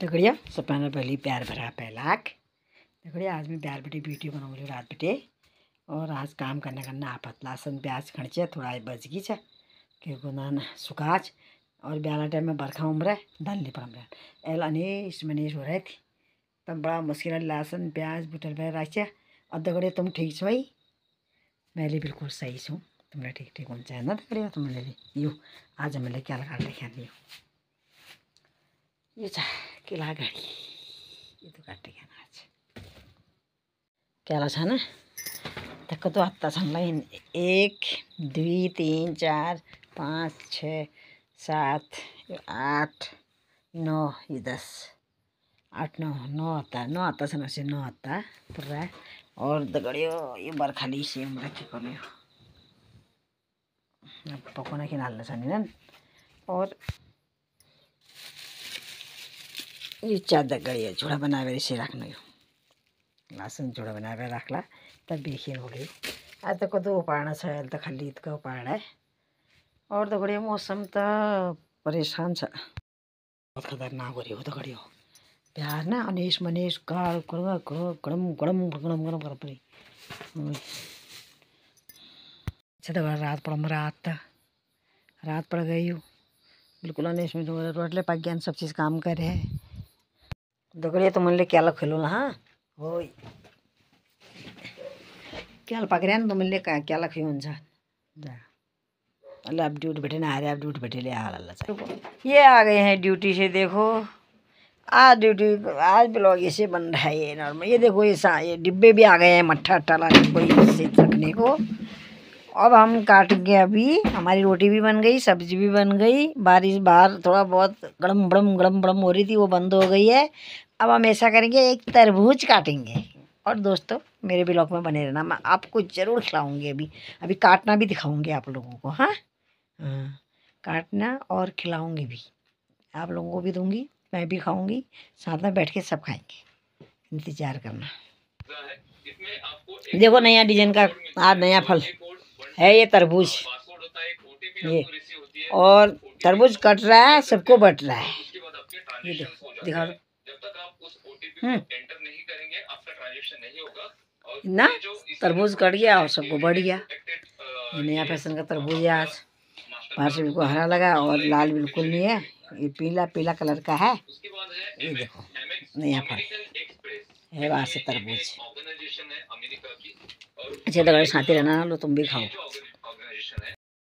दगड़िया सब पहले पहले प्यार भरा पहला आख दगड़िया आज मैं प्यार बटे ब्यूटी बनाऊँगी रात बटे और आज काम करना करना आपत लासन प्याज खड़चे थोड़ा बच गई है क्योंकि ना सुखाच और ब्याला टाइम में बरखा उम्र है धन डालने पर उम्र एल अनेश मनीश हो रहे थे तब बड़ा मुश्किल लहसुन प्याज बुटर पैर राचे और दगड़े तुम ठीक छो भाई मैं बिल्कुल सही छूँ तुम्हें ठीक ठीक होना चाहिए ना दगड़े तुमने यो आज हमें क्या लगा लिखा नहीं এটা छा গাড়ি এই দোকানটা तो, तो आता लाइन एक दुई तीन चार पाँच छ सात आठ नौ ये दस आठ नौ नौ हत्ता नौ हत्ता छा से नौ हत्ता पूरा और दगड़ियो तो ये बार खाली से हमरा के करियो पकोना के और मिर्चा दग गई है झोड़ा बनावे इसे रखने लहसुन झोड़ा बनावे रखला तब बेखीन हो गई आज तो तो उपाड़ना छ तो खाली इतको उपाड़ है और तो घड़ी मौसम तो परेशान छ बहुत तो खतरनाक हो रही हो दगड़े तो हो प्यार ना अनेश मनेश काल कड़वा गड़म गड़म गड़म गड़म कर पड़ी अच्छा तो, तो रात पड़ रात था रात पड़ गई हूँ बिल्कुल अनेश में रोटले पाक ज्ञान सब चीज़ काम कर रहे हैं तो ದೊಗಳಿಯತ ಮಲ್ಲಿ ಕ್ಯಾಲ ಖಲುಲ ಹಾಂ ಹೋಯ್ ಕ್ಯಾಲ ಪಕ್ರ್ಯಾನ ತಮ್ಮಲ್ಲಿ ಕ್ಯಾಲ ಖಿಯೋ हुन्छ अल्लाह अब ड्यूटी बैठे ना आ रहे अब ड्यूटी बैठे ले आ अल्लाह ये आ गए हैं ड्यूटी से देखो आज ड्यूटी आज ब्लॉग ऐसे बन रहा है ये नॉर्मल ये देखो ये सा ये डिब्बे भी आ गए हैं मट्ठा अट्ठा लाने को इसे रखने को अब हम काट गए अभी हमारी रोटी भी बन गई सब्जी भी बन गई बारिश बाहर थोड़ा बहुत गड़म बड़म गड़म बड़म हो रही थी वो बंद हो गई है अब हम ऐसा करेंगे एक तरबूज काटेंगे और दोस्तों मेरे ब्लॉग में बने रहना मैं आपको ज़रूर खिलाऊंगी अभी अभी काटना भी दिखाऊंगी आप लोगों को हाँ हाँ काटना और खिलाऊंगी भी आप लोगों को भी दूंगी मैं भी खाऊंगी साथ में बैठ के सब खाएंगे इंतज़ार करना देखो नया डिजाइन का आज हाँ, नया फल है ये तरबूज ये और तरबूज कट रहा है सबको बट रहा है ये दिखा दो तक आप उस एंटर हम्म। नहीं करेंगे आपका ट्रांजेक्शन नहीं होगा ना तरबूज कट गया और सबको बढ़ गया नया फैशन का तरबूज है आज बाहर से बिल्कुल हरा लगा और लाल बिल्कुल नहीं है ये पीला पीला कलर का है ये देखो नया फल है बाहर से तरबूज अच्छा तो साथी रहना लो तुम भी खाओ